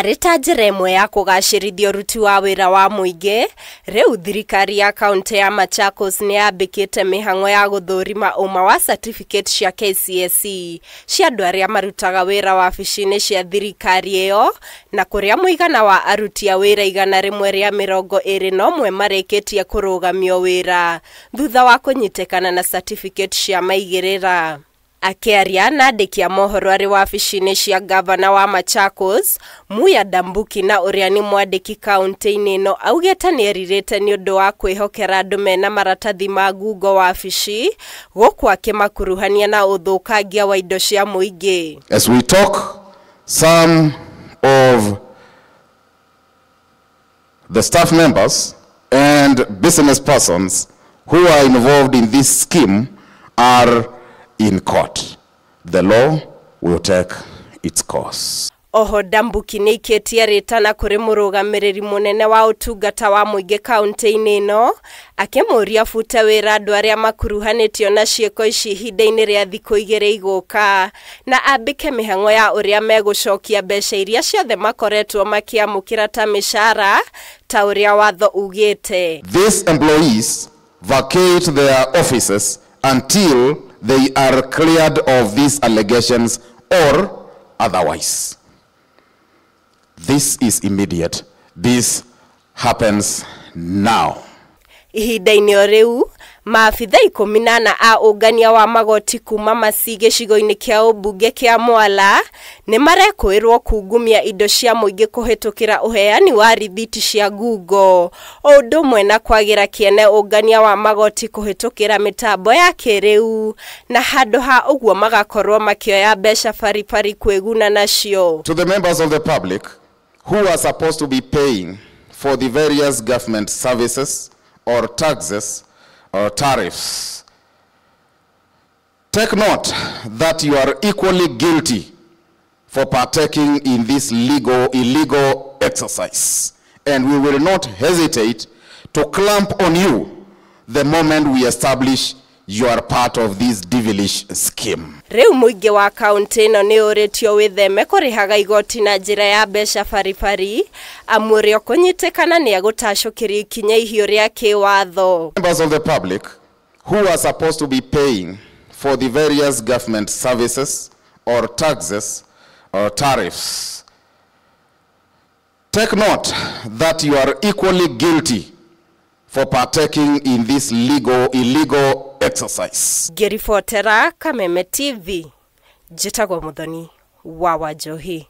arĩ ta njĩra ĩmwe ya kũgacĩrithia ũruti wa wĩra wa mũingĩ rĩu thirikari ya kaũntĩ ya Machakos nĩ yambĩkĩte mĩhang'o ya gũthũrima ũma wa certificate cia KCSE cia andũ arĩa marutaga wĩra wabici-inĩ cia thirikari ĩyo na kũrĩa mũigana wa aruti a wĩra igana rĩmwe rĩa mĩrongo ĩrĩ na ũmwe marĩkĩtie kũrũgamio wĩra thutha wa kũnyitĩkana na certificate cia maigĩrĩra Akĩaria na andĩki a mohoro arĩ wabici-inĩ cia ngavana wa Machakos, Muya dambuki na ũrĩa nĩ mwandĩki kaũntĩ-inĩ ĩno augĩte nĩ erirĩte nĩ ũndũ wa kwĩhokera andũ mena maratathi ma ngungo wabici, gũkũ akĩmakuruhania na ũthũkangia wa indo cia mũingĩ. As we talk, some of the staff members and business persons who are involved in this scheme are in court. The law will take its course. oho ndambuki nä ikä tie rä tana kå rä må rå gamä munene wa utungata wa muingi kaunti-inä ä no akä må ria bute wä ra andå arä a makuruhanä tio na ciäko ici ihinda-inä rä a thikå igä rä igå ka na ambä ke mä hang'o ya å rä a megå cokia mbeca iria ciothe makoretwo makä kä ra ta mä cara ta å rä a watho ugä te These employees vacate their offices until they are cleared of these allegations or otherwise. This is immediate. This happens now. ihinda-inĩ o rĩu maabitha ikumi na ana a ũngania wa magoti kuuma maci gĩcigo-inĩ kĩa ũmbunge kĩa mwala nĩ marekũĩrwo kungumia indo cia mũingĩ kũhĩtũkĩra ũheani wa rithiti cia ngungo ũndũ ũmwe na kwagĩra kĩene ũngania wa magoti kũhĩtũkĩra mĩtambo ya kĩrĩu na handũ ha ũguo magakorwo makĩoya mbeca baribari kwĩguna nacio to the members of the public who are supposed to be paying for the various government services or taxes or uh, tariffs. Take note that you are equally guilty for partaking in this legal, illegal exercise. And we will not hesitate to clamp on you the moment we establish you are part of this devilish scheme Rĩu muige wa kaunti ĩno nĩ ũrĩtio wĩtheme kũrĩhaga igoti na njĩra ya mbeca baribari amu ũrĩa ũkũnyitĩkana nĩ agũtacũkĩrio ikinya ihiũ rĩa kĩwatho Members of the public who are supposed to be paying for the various government services or taxes or tariffs Take note that you are equally guilty for partaking in this legal, illegal exercise ngĩribotera kameme tv njĩtagwo mũthoni wa wanjohi